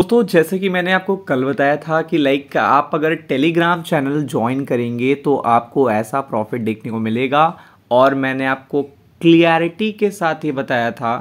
दोस्तों जैसे कि मैंने आपको कल बताया था कि लाइक आप अगर टेलीग्राम चैनल ज्वाइन करेंगे तो आपको ऐसा प्रॉफिट देखने को मिलेगा और मैंने आपको क्लियरिटी के साथ ये बताया था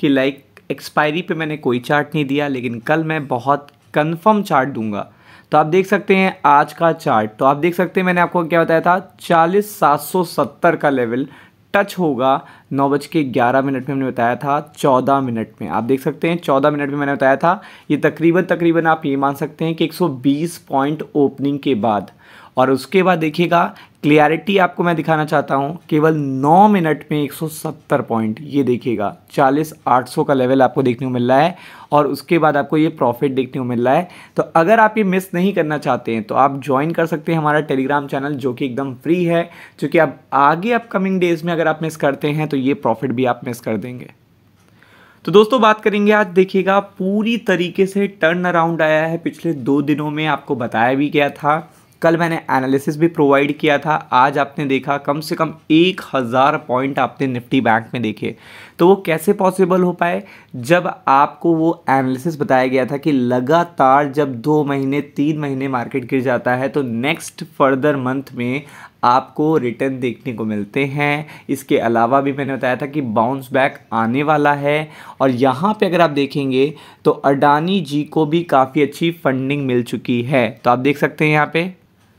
कि लाइक एक्सपायरी पे मैंने कोई चार्ट नहीं दिया लेकिन कल मैं बहुत कंफर्म चार्ट दूंगा तो आप देख सकते हैं आज का चार्ट तो आप देख सकते हैं मैंने आपको क्या बताया था चालीस सात सौ सत्तर का लेवल टच होगा नौ बज के ग्यारह मिनट में हमने बताया था चौदह मिनट में आप देख सकते हैं चौदह मिनट में मैंने बताया था ये तकरीबन तकरीबन आप ये मान सकते हैं कि एक सौ बीस पॉइंट ओपनिंग के बाद और उसके बाद देखिएगा क्लियरिटी आपको मैं दिखाना चाहता हूँ केवल नौ मिनट में एक सौ सत्तर पॉइंट ये देखिएगा चालीस आठ सौ का लेवल आपको देखने को मिल रहा है और उसके बाद आपको ये प्रॉफिट देखने को मिल रहा है तो अगर आप ये मिस नहीं करना चाहते हैं तो आप ज्वाइन कर सकते हैं हमारा टेलीग्राम चैनल जो कि एकदम फ्री है क्योंकि अब आगे अपकमिंग डेज़ में अगर आप मिस करते हैं तो ये प्रॉफिट भी आप मिस कर देंगे तो दोस्तों बात करेंगे आज देखिएगा पूरी तरीके से टर्न अराउंड आया है पिछले दो दिनों में आपको बताया भी गया था कल मैंने एनालिसिस भी प्रोवाइड किया था आज आपने देखा कम से कम एक हज़ार पॉइंट आपने निफ्टी बैंक में देखे तो वो कैसे पॉसिबल हो पाए जब आपको वो एनालिसिस बताया गया था कि लगातार जब दो महीने तीन महीने मार्केट गिर जाता है तो नेक्स्ट फर्दर मंथ में आपको रिटर्न देखने को मिलते हैं इसके अलावा भी मैंने बताया था कि बाउंस बैक आने वाला है और यहाँ पे अगर आप देखेंगे तो अडानी जी को भी काफ़ी अच्छी फंडिंग मिल चुकी है तो आप देख सकते हैं यहाँ पे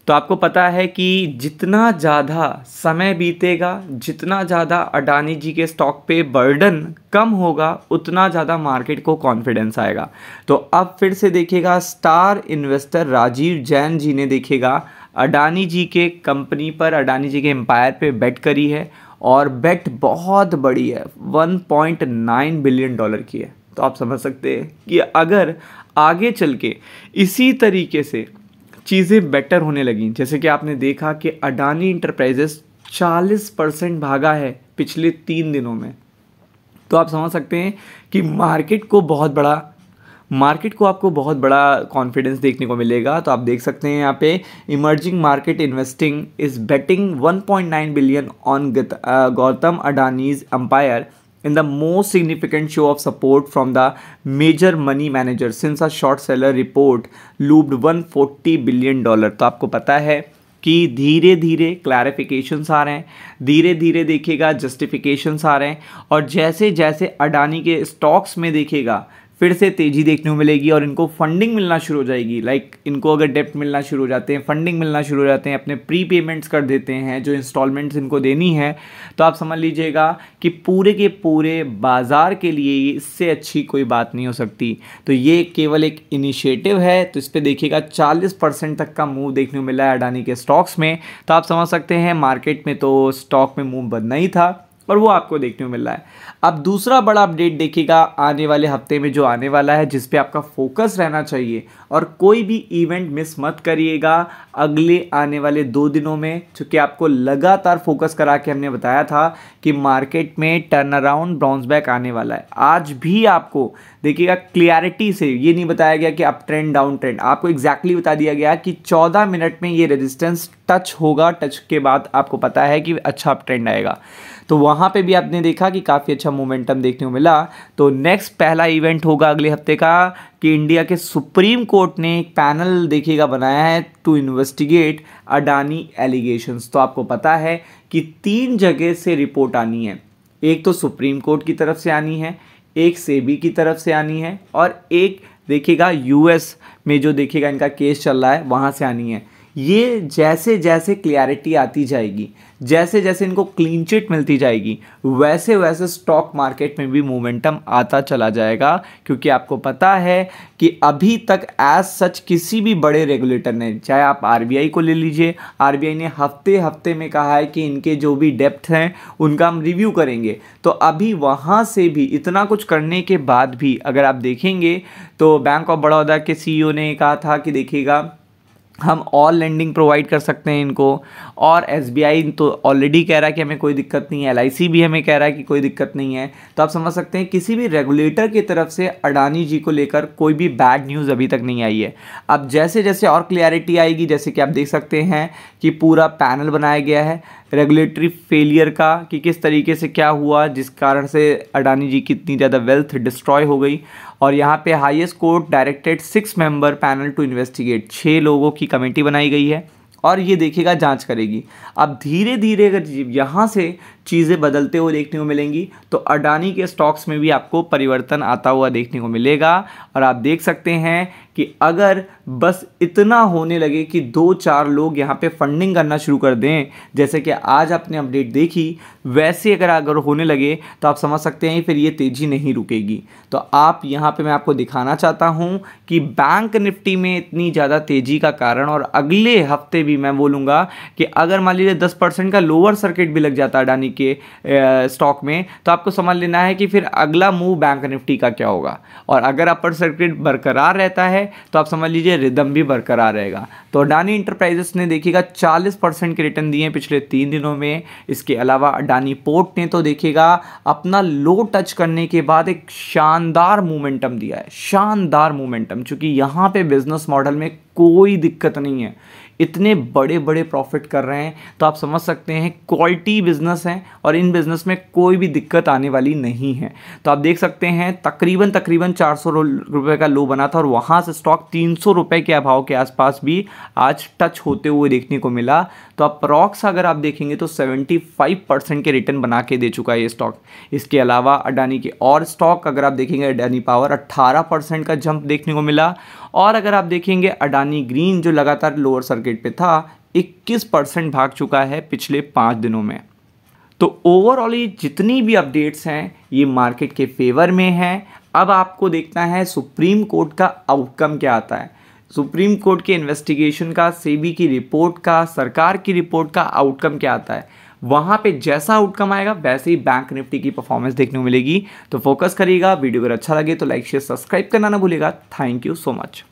तो आपको पता है कि जितना ज़्यादा समय बीतेगा जितना ज़्यादा अडानी जी के स्टॉक पे बर्डन कम होगा उतना ज़्यादा मार्केट को कॉन्फिडेंस आएगा तो अब फिर से देखिएगा स्टार इन्वेस्टर राजीव जैन जी ने देखिएगा अडानी जी के कंपनी पर अडानी जी के एम्पायर पे बेट करी है और बेट बहुत बड़ी है 1.9 बिलियन डॉलर की है तो आप समझ सकते हैं कि अगर आगे चल के इसी तरीके से चीज़ें बेटर होने लगी जैसे कि आपने देखा कि अडानी इंटरप्राइजेस 40 परसेंट भागा है पिछले तीन दिनों में तो आप समझ सकते हैं कि मार्केट को बहुत बड़ा मार्केट को आपको बहुत बड़ा कॉन्फिडेंस देखने को मिलेगा तो आप देख सकते हैं यहाँ पे emerging market investing is betting 1.9 billion on Gautam Adani's empire in the most significant show of support from the major money manager since a short seller report lopped 140 billion dollar तो आपको पता है कि धीरे धीरे क्लैरिफिकेशंस आ रहे हैं धीरे धीरे देखेगा जस्टिफिकेशंस आ रहे हैं और जैसे जैसे अडानी के स्टॉक्स में देखेगा फिर से तेज़ी देखने को मिलेगी और इनको फंडिंग मिलना शुरू हो जाएगी लाइक like, इनको अगर डेप्ट मिलना शुरू हो जाते हैं फंडिंग मिलना शुरू हो जाते हैं अपने प्री पेमेंट्स कर देते हैं जो इंस्टॉलमेंट्स इनको देनी है तो आप समझ लीजिएगा कि पूरे के पूरे बाज़ार के लिए इससे अच्छी कोई बात नहीं हो सकती तो ये केवल एक इनिशिएटिव है तो इस पर देखिएगा चालीस तक का मूव देखने को मिला है अडानी के स्टॉक्स में तो आप समझ सकते हैं मार्केट में तो स्टॉक में मूव बनना ही था और वो आपको देखने को मिल रहा है अब दूसरा बड़ा अपडेट देखिएगा आने वाले हफ्ते में जो आने वाला है जिस पे आपका फोकस रहना चाहिए और कोई भी इवेंट मिस मत करिएगा अगले आने वाले दो दिनों में चूंकि आपको लगातार फोकस करा के हमने बताया था कि मार्केट में टर्न अराउंड ब्राउंस बैक आने वाला है आज भी आपको देखिएगा क्लियरिटी से ये नहीं बताया गया कि आप ट्रेंड डाउन ट्रेंड आपको एग्जैक्टली exactly बता दिया गया कि 14 मिनट में ये रेजिस्टेंस टच होगा टच के बाद आपको पता है कि अच्छा अप ट्रेंड आएगा तो वहाँ पे भी आपने देखा कि काफ़ी अच्छा मोमेंटम देखने को मिला तो नेक्स्ट पहला इवेंट होगा अगले हफ्ते का कि इंडिया के सुप्रीम कोर्ट ने एक पैनल देखिएगा बनाया है टू इन्वेस्टिगेट अडानी एलिगेशंस तो आपको पता है कि तीन जगह से रिपोर्ट आनी है एक तो सुप्रीम कोर्ट की तरफ से आनी है एक सेबी की तरफ से आनी है और एक देखिएगा यूएस में जो देखिएगा इनका केस चल रहा है वहाँ से आनी है ये जैसे जैसे क्लियरिटी आती जाएगी जैसे जैसे इनको क्लीन चिट मिलती जाएगी वैसे वैसे स्टॉक मार्केट में भी मोमेंटम आता चला जाएगा क्योंकि आपको पता है कि अभी तक एज सच किसी भी बड़े रेगुलेटर ने चाहे आप आरबीआई को ले लीजिए आरबीआई ने हफ्ते हफ्ते में कहा है कि इनके जो भी डेप्थ हैं उनका हम रिव्यू करेंगे तो अभी वहाँ से भी इतना कुछ करने के बाद भी अगर आप देखेंगे तो बैंक ऑफ बड़ौदा के सी ने कहा था कि देखिएगा हम ऑल लेंडिंग प्रोवाइड कर सकते हैं इनको और एस तो ऑलरेडी कह रहा है कि हमें कोई दिक्कत नहीं है एल भी हमें कह रहा है कि कोई दिक्कत नहीं है तो आप समझ सकते हैं किसी भी रेगुलेटर की तरफ से अडानी जी को लेकर कोई भी बैड न्यूज़ अभी तक नहीं आई है अब जैसे जैसे और क्लियरिटी आएगी जैसे कि आप देख सकते हैं कि पूरा पैनल बनाया गया है रेगुलेटरी फेलियर का कि किस तरीके से क्या हुआ जिस कारण से अडानी जी की इतनी ज़्यादा वेल्थ डिस्ट्रॉय हो गई और यहाँ पे highest court directed six member panel to investigate छः लोगों की कमेटी बनाई गई है और ये देखेगा जांच करेगी अब धीरे धीरे अगर यहाँ से चीज़ें बदलते हुए देखने को मिलेंगी तो अडानी के स्टॉक्स में भी आपको परिवर्तन आता हुआ देखने को मिलेगा और आप देख सकते हैं कि अगर बस इतना होने लगे कि दो चार लोग यहाँ पे फंडिंग करना शुरू कर दें जैसे कि आज आपने अपडेट देखी वैसे अगर अगर होने लगे तो आप समझ सकते हैं फिर ये तेज़ी नहीं रुकेगी तो आप यहाँ पे मैं आपको दिखाना चाहता हूँ कि बैंक निफ्टी में इतनी ज़्यादा तेज़ी का कारण और अगले हफ्ते भी मैं बोलूँगा कि अगर मान लीजिए दस परसेंट का लोअर सर्किट भी लग जाता अडानी के स्टॉक में तो आपको समझ लेना है कि फिर अगला मूव बैंक निफ्टी का क्या होगा और अगर अपर सर्किट बरकरार रहता है तो आप समझ लीजिए रिदम भी बरकरार रहेगा तो अडानी इंटरप्राइजेस ने देखिएगा 40 परसेंट के रिटर्न दिए हैं पिछले तीन दिनों में इसके अलावा अडानी पोर्ट ने तो देखिएगा अपना लो टच करने के बाद एक शानदार मोमेंटम दिया है शानदार मोमेंटम चूँकि यहाँ पे बिजनेस मॉडल में कोई दिक्कत नहीं है इतने बड़े बड़े प्रॉफिट कर रहे हैं तो आप समझ सकते हैं क्वालिटी बिजनेस है और इन बिजनेस में कोई भी दिक्कत आने वाली नहीं है तो आप देख सकते हैं तकरीबन तकरीबन चार सौ रुपये का लो बना था और वहाँ से स्टॉक तीन सौ रुपये के अभाव के आसपास भी आज टच होते हुए देखने को मिला तो अप्रॉक्स अगर आप देखेंगे तो 75 परसेंट के रिटर्न बना के दे चुका है ये स्टॉक इसके अलावा अडानी के और स्टॉक अगर आप देखेंगे अडानी पावर 18 परसेंट का जंप देखने को मिला और अगर आप देखेंगे अडानी ग्रीन जो लगातार लोअर सर्किट पर था इक्कीस परसेंट भाग चुका है पिछले पाँच दिनों में तो ओवरऑल ये जितनी भी अपडेट्स हैं ये मार्केट के फेवर में हैं अब आपको देखना है सुप्रीम कोर्ट का आउटकम क्या आता है सुप्रीम कोर्ट के इन्वेस्टिगेशन का सेबी की रिपोर्ट का सरकार की रिपोर्ट का आउटकम क्या आता है वहाँ पे जैसा आउटकम आएगा वैसे ही बैंक निफ्टी की परफॉर्मेंस देखने को मिलेगी तो फोकस करिएगा वीडियो अगर अच्छा लगे तो लाइक शेयर सब्सक्राइब करना ना भूलेगा थैंक यू सो मच